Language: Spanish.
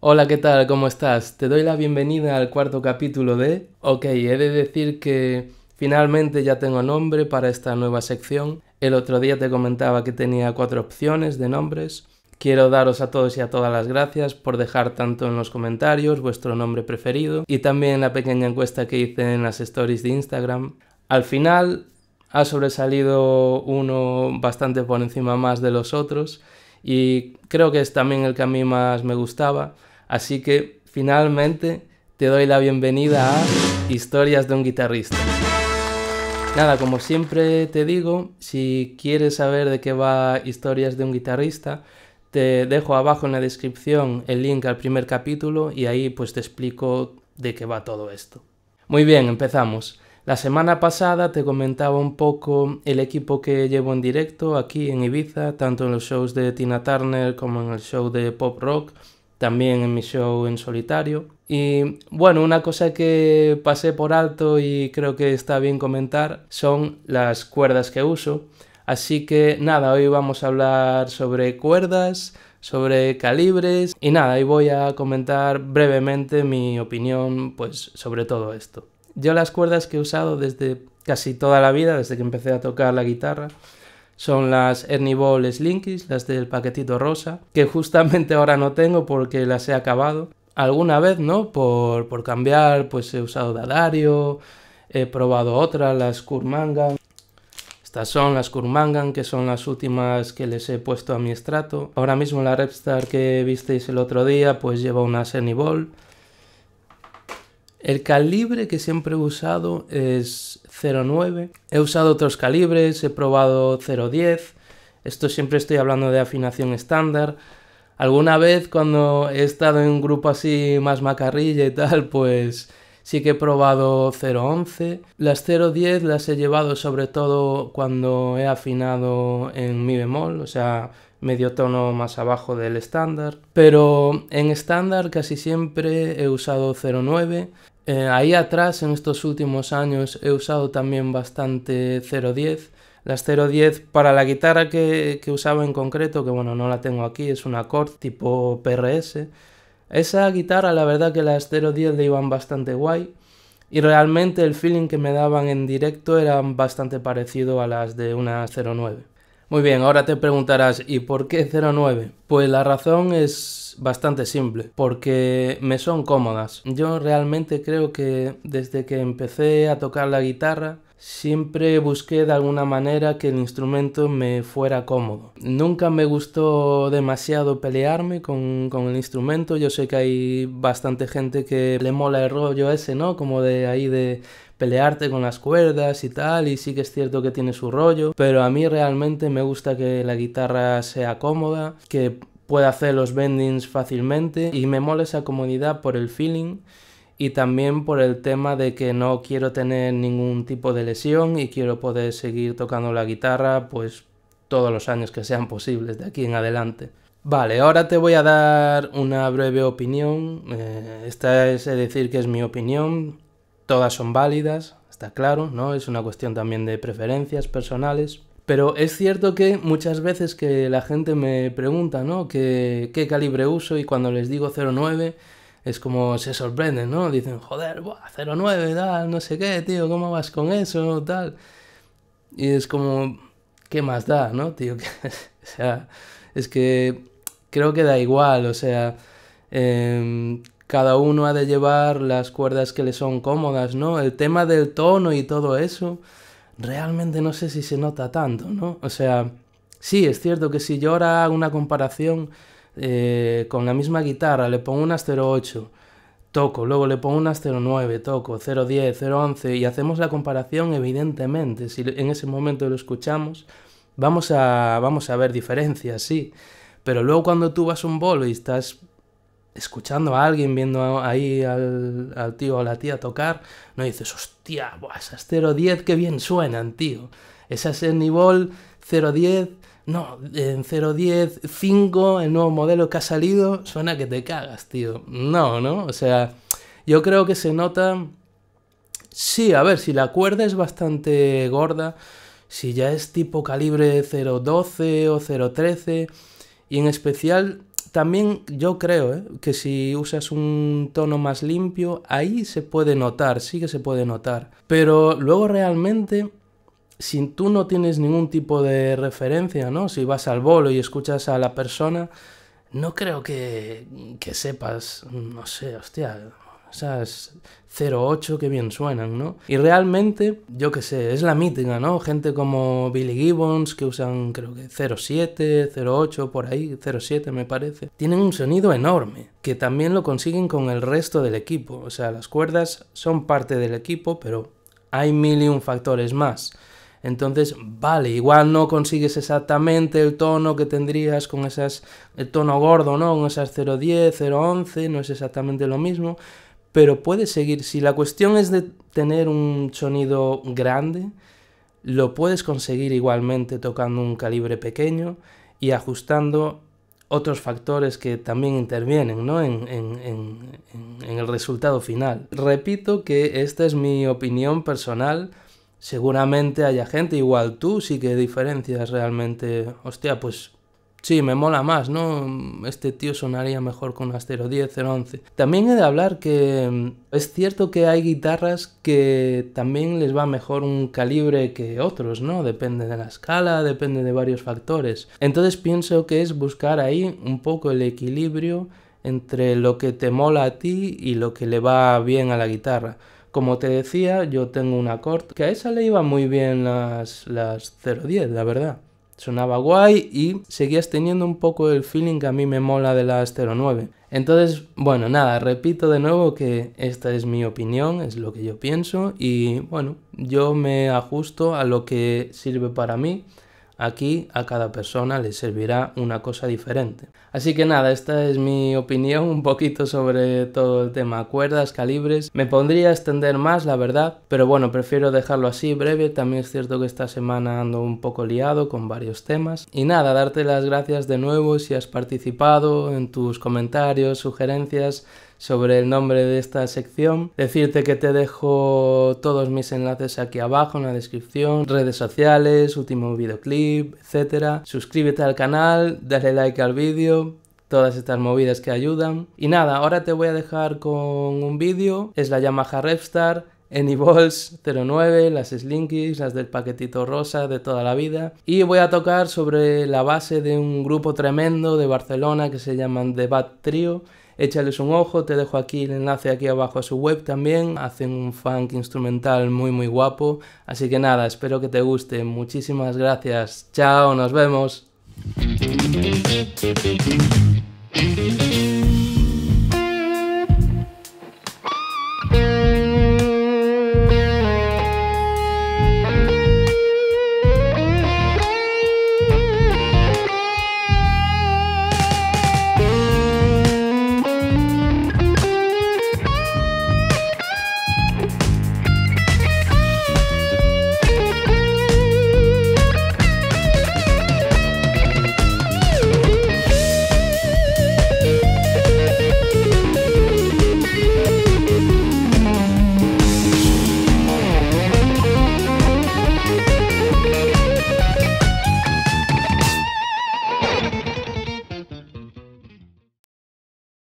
Hola, ¿qué tal? ¿Cómo estás? Te doy la bienvenida al cuarto capítulo de... Ok, he de decir que finalmente ya tengo nombre para esta nueva sección. El otro día te comentaba que tenía cuatro opciones de nombres. Quiero daros a todos y a todas las gracias por dejar tanto en los comentarios vuestro nombre preferido y también la pequeña encuesta que hice en las stories de Instagram. Al final ha sobresalido uno bastante por encima más de los otros y creo que es también el que a mí más me gustaba Así que finalmente te doy la bienvenida a Historias de un guitarrista. Nada, como siempre te digo, si quieres saber de qué va Historias de un guitarrista, te dejo abajo en la descripción el link al primer capítulo y ahí pues te explico de qué va todo esto. Muy bien, empezamos. La semana pasada te comentaba un poco el equipo que llevo en directo aquí en Ibiza, tanto en los shows de Tina Turner como en el show de pop rock también en mi show en solitario. Y bueno, una cosa que pasé por alto y creo que está bien comentar son las cuerdas que uso. Así que nada, hoy vamos a hablar sobre cuerdas, sobre calibres y nada, y voy a comentar brevemente mi opinión pues sobre todo esto. Yo las cuerdas que he usado desde casi toda la vida, desde que empecé a tocar la guitarra, son las Ernie Ball Slinkies, las del paquetito rosa, que justamente ahora no tengo porque las he acabado. Alguna vez, ¿no? Por, cambiar, pues he usado Dadario, he probado otras, las Kurmangan. Estas son las Kurmangan, que son las últimas que les he puesto a mi estrato. Ahora mismo la Repstar que visteis el otro día, pues lleva unas Ernie Ball. El calibre que siempre he usado es 0.9. He usado otros calibres, he probado 0.10. Esto siempre estoy hablando de afinación estándar. Alguna vez cuando he estado en un grupo así más macarrilla y tal, pues Sí que he probado 0.11. Las 0.10 las he llevado sobre todo cuando he afinado en mi bemol, o sea, medio tono más abajo del estándar. Pero en estándar casi siempre he usado 0.9. Eh, ahí atrás, en estos últimos años, he usado también bastante 0.10. Las 010 para la guitarra que, usaba en concreto, que bueno, no la tengo aquí, es un acorde tipo PRS. Esa guitarra, la verdad que las 010 le iban bastante guay. Y realmente el feeling que me daban en directo era bastante parecido a las de una 09. Muy bien, ahora te preguntarás, ¿y por qué 09? Pues la razón es bastante simple, porque me son cómodas. Yo realmente creo que desde que empecé a tocar la guitarra, siempre busqué de alguna manera que el instrumento me fuera cómodo. Nunca me gustó demasiado pelearme con, el instrumento, yo sé que hay bastante gente que le mola el rollo ese, ¿no? Como de ahí de pelearte con las cuerdas y tal, y sí que es cierto que tiene su rollo, pero a mí realmente me gusta que la guitarra sea cómoda, que pueda hacer los bendings fácilmente y me mola esa comodidad por el feeling y también por el tema de que no quiero tener ningún tipo de lesión y quiero poder seguir tocando la guitarra pues todos los años que sean posibles de aquí en adelante. Vale, ahora te voy a dar una breve opinión. Eh, esta es decir que es mi opinión. Todas son válidas, está claro, ¿no? Es una cuestión también de preferencias personales. Pero es cierto que muchas veces que la gente me pregunta, ¿no? ¿Qué, qué calibre uso? Y cuando les digo 09, es como se sorprenden, ¿no? Dicen, joder, 09, tal, no sé qué, tío, ¿cómo vas con eso? Tal. Y es como, ¿qué más da, no, tío? o sea, es que creo que da igual, o sea, em, cada uno ha de llevar las cuerdas que le son cómodas, ¿no? El tema del tono y todo eso, realmente no sé si se nota tanto, ¿no? O sea, sí, es cierto que si yo ahora hago una comparación eh, con la misma guitarra, le pongo unas 08, toco, luego le pongo unas 09, toco, 010, 011 y hacemos la comparación evidentemente, si en ese momento lo escuchamos, vamos a, vamos a ver diferencias, sí, pero luego cuando tú vas a un bolo y estás escuchando a alguien, viendo ahí al, tío o a la tía tocar, no dices, hostia, esas 010 que bien suenan, tío. es el Ball 010, no, en 010, 5, el nuevo modelo que ha salido, suena que te cagas, tío. No, ¿no? O sea, yo creo que se nota... Sí, a ver, si la cuerda es bastante gorda, si ya es tipo calibre 012 o 013, y en especial también yo creo ¿eh? que si usas un tono más limpio, ahí se puede notar, sí que se puede notar. Pero luego realmente si tú no tienes ningún tipo de referencia, ¿no? Si vas al bolo y escuchas a la persona, no creo que, sepas, no sé, hostia, esas 08 que bien suenan, ¿no? Y realmente, yo qué sé, es la mítica, ¿no? Gente como Billy Gibbons que usan creo que 07, 08 por ahí, 07 me parece. Tienen un sonido enorme, que también lo consiguen con el resto del equipo, o sea, las cuerdas son parte del equipo, pero hay mil y un factores más. Entonces, vale, igual no consigues exactamente el tono que tendrías con esas, el tono gordo, ¿no? Con esas 0.10, 0.11, no es exactamente lo mismo, pero puedes seguir. Si la cuestión es de tener un sonido grande, lo puedes conseguir igualmente tocando un calibre pequeño y ajustando otros factores que también intervienen ¿no? en, en el resultado final. Repito que esta es mi opinión personal seguramente haya gente igual tú, sí que diferencias realmente. Hostia, pues sí, me mola más, ¿no? Este tío sonaría mejor con unas 010, 011. También he de hablar que mm, es cierto que hay guitarras que también les va mejor un calibre que otros, ¿no? Depende de la escala, depende de varios factores. Entonces pienso que es buscar ahí un poco el equilibrio entre lo que te mola a ti y lo que le va bien a la guitarra. Como te decía, yo tengo una corte que a esa le iba muy bien las, las 010, la verdad. Sonaba guay y seguías teniendo un poco el feeling que a mí me mola de las 09. Entonces, bueno, nada, repito de nuevo que esta es mi opinión, es lo que yo pienso y bueno, yo me ajusto a lo que sirve para mí Aquí a cada persona le servirá una cosa diferente. Así que nada, esta es mi opinión un poquito sobre todo el tema cuerdas, calibres. Me pondría a extender más, la verdad, pero bueno, prefiero dejarlo así breve. También es cierto que esta semana ando un poco liado con varios temas. Y nada, darte las gracias de nuevo si has participado en tus comentarios, sugerencias sobre el nombre de esta sección. Decirte que te dejo todos mis enlaces aquí abajo en la descripción, redes sociales, último videoclip, etc. Suscríbete al canal, dale like al vídeo, todas estas movidas que ayudan. Y nada, ahora te voy a dejar con un vídeo, es la Yamaha Repstar, Anyballs 09, las Slinkies, las del paquetito rosa de toda la vida. Y voy a tocar sobre la base de un grupo tremendo de Barcelona que se llaman The Bad Trio échales un ojo, te dejo aquí el enlace aquí abajo a su web también, hacen un funk instrumental muy muy guapo, así que nada, espero que te guste, muchísimas gracias, chao, nos vemos.